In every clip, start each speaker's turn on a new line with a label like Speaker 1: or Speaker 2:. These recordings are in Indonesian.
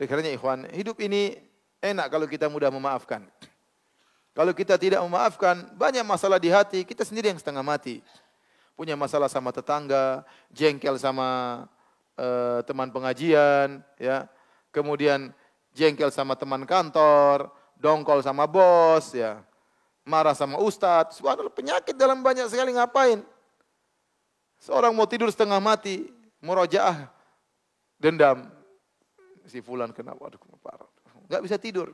Speaker 1: Oleh karena ikhwan, hidup ini enak kalau kita mudah memaafkan. Kalau kita tidak memaafkan, banyak masalah di hati, kita sendiri yang setengah mati. Punya masalah sama tetangga, jengkel sama uh, teman pengajian, ya. Kemudian jengkel sama teman kantor, dongkol sama bos, ya. Marah sama ustadz, subhanallah penyakit dalam banyak sekali ngapain. Seorang mau tidur setengah mati, murojaah dendam, si fulan kena waduh parah. Enggak bisa tidur.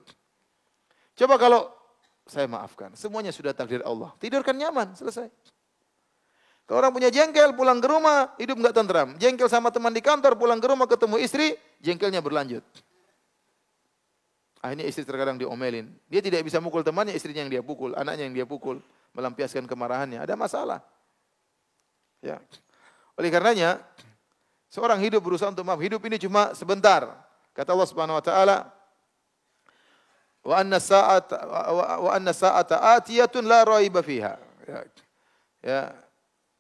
Speaker 1: Coba kalau saya maafkan, semuanya sudah takdir Allah. Tidur kan nyaman, selesai. Kalau orang punya jengkel, pulang ke rumah, hidup gak tentram. Jengkel sama teman di kantor, pulang ke rumah ketemu istri, jengkelnya berlanjut. Akhirnya istri terkadang diomelin. Dia tidak bisa mukul temannya, istrinya yang dia pukul, anaknya yang dia pukul. Melampiaskan kemarahannya, ada masalah. Ya. Oleh karenanya, seorang hidup berusaha untuk maaf. Hidup ini cuma sebentar. Kata Allah Subhanahu wa taala, wa anna sa'at wa anna sa'ata la raiba fiha. Ya. ya.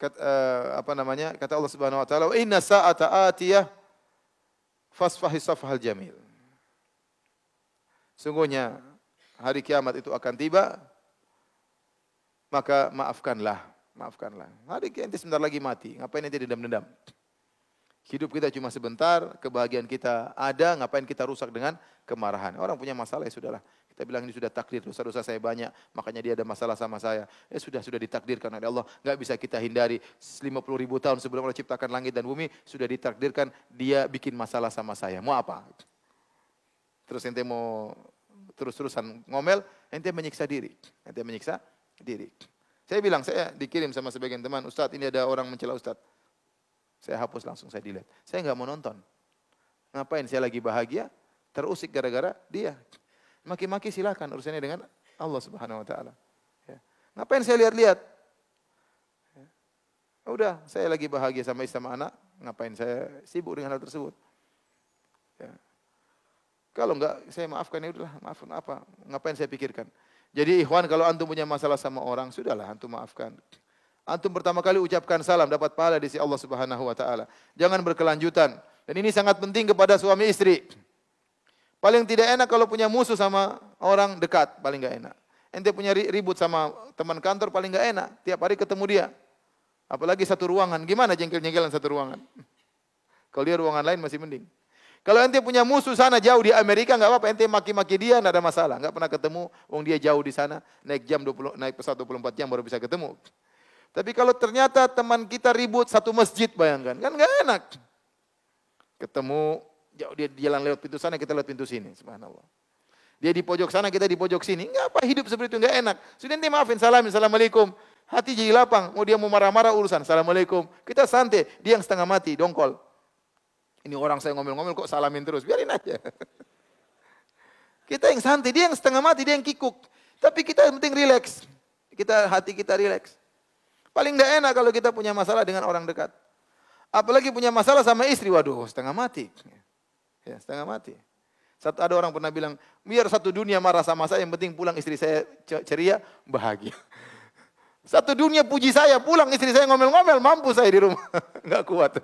Speaker 1: Kata, uh, eh, apa namanya? Kata Allah Subhanahu wa taala, wa inna sa'ata atiyah fasfahi safhal jamil. Sungguhnya hari kiamat itu akan tiba, maka maafkanlah, maafkanlah. Hari kiamat sebentar lagi mati, ngapain nanti dendam-dendam? Hidup kita cuma sebentar, kebahagiaan kita ada, ngapain kita rusak dengan kemarahan. Orang punya masalah ya sudahlah. Kita bilang ini sudah takdir, dosa-dosa saya banyak, makanya dia ada masalah sama saya. Ya sudah, sudah ditakdirkan oleh Allah, nggak bisa kita hindari. 50 ribu tahun sebelum Allah ciptakan langit dan bumi, sudah ditakdirkan dia bikin masalah sama saya. Mau apa? Terus ente mau terus-terusan ngomel, ente menyiksa diri. Ente menyiksa diri. Saya bilang, saya dikirim sama sebagian teman, Ustadz ini ada orang mencela Ustadz. Saya hapus langsung, saya delete. Saya nggak mau nonton. Ngapain saya lagi bahagia? Terusik gara-gara dia. Maki-maki silahkan urusannya dengan Allah Subhanahu Wa Taala. Ya. Ngapain saya lihat-lihat? Ya. Udah, saya lagi bahagia sama istri sama anak. Ngapain saya sibuk dengan hal tersebut? Ya. Kalau nggak, saya maafkan ya udahlah, maafkan apa? Ngapain saya pikirkan? Jadi ikhwan kalau antum punya masalah sama orang, sudahlah antum maafkan antum pertama kali ucapkan salam dapat pahala di sisi Allah Subhanahu wa taala. Jangan berkelanjutan. Dan ini sangat penting kepada suami istri. Paling tidak enak kalau punya musuh sama orang dekat, paling enggak enak. Ente punya ribut sama teman kantor paling enggak enak, tiap hari ketemu dia. Apalagi satu ruangan, gimana jengkel-jengkelan satu ruangan? Kalau dia ruangan lain masih mending. Kalau ente punya musuh sana jauh di Amerika nggak apa-apa, ente maki-maki dia enggak ada masalah, nggak pernah ketemu, wong dia jauh di sana, naik jam 20 naik pesawat 24 jam baru bisa ketemu. Tapi kalau ternyata teman kita ribut satu masjid, bayangkan. Kan gak enak. Ketemu, jauh dia jalan lewat pintu sana, kita lewat pintu sini. Subhanallah. Dia di pojok sana, kita di pojok sini. Enggak apa, hidup seperti itu enggak enak. Sudah nanti maafin, salamin, assalamualaikum. Hati jadi lapang, mau dia mau marah-marah urusan, assalamualaikum. Kita santai, dia yang setengah mati, dongkol. Ini orang saya ngomel-ngomel kok salamin terus, biarin aja. Kita yang santai, dia yang setengah mati, dia yang kikuk. Tapi kita penting rileks. Kita hati kita rileks. Paling tidak enak kalau kita punya masalah dengan orang dekat. Apalagi punya masalah sama istri, waduh setengah mati. Ya, setengah mati. Satu, ada orang pernah bilang, biar satu dunia marah sama saya, yang penting pulang istri saya ceria, bahagia. Satu dunia puji saya, pulang istri saya ngomel-ngomel, mampu saya di rumah. Nggak kuat.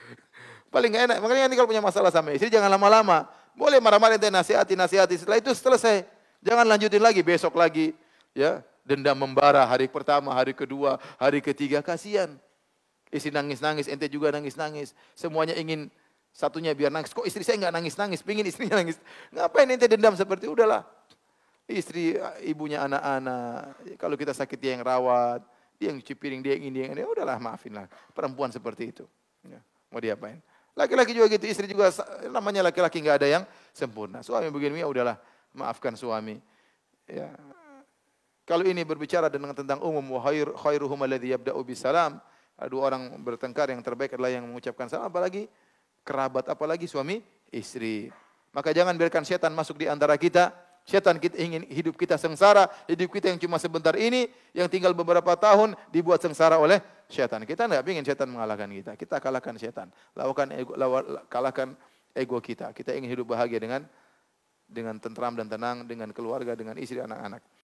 Speaker 1: Paling nggak enak. Makanya nanti kalau punya masalah sama istri, jangan lama-lama. Boleh marah-marah, nasihati, nasihati. Setelah itu selesai. Jangan lanjutin lagi, besok lagi. Ya, dendam membara hari pertama, hari kedua, hari ketiga, kasihan. Istri nangis-nangis, ente juga nangis-nangis. Semuanya ingin satunya biar nangis. Kok istri saya nggak nangis-nangis? Pingin istrinya nangis. Ngapain ente dendam seperti udahlah. Istri ibunya anak-anak. Kalau kita sakit dia yang rawat, dia yang cuci piring, dia yang ini, dia yang ini. Udahlah maafinlah. Perempuan seperti itu. Ya. Mau diapain? Laki-laki juga gitu, istri juga namanya laki-laki nggak ada yang sempurna. Suami begini ya udahlah, maafkan suami. Ya, kalau ini berbicara dengan tentang umum, khair, khairuhum alladhi yabda'u bisalam. Ada orang bertengkar, yang terbaik adalah yang mengucapkan salam. Apalagi kerabat, apalagi suami istri. Maka jangan biarkan setan masuk di antara kita. Setan kita ingin hidup kita sengsara, hidup kita yang cuma sebentar ini, yang tinggal beberapa tahun dibuat sengsara oleh setan. Kita nggak ingin setan mengalahkan kita. Kita kalahkan setan. Lawakan ego, lawa, kalahkan ego kita. Kita ingin hidup bahagia dengan dengan tentram dan tenang, dengan keluarga, dengan istri, anak-anak.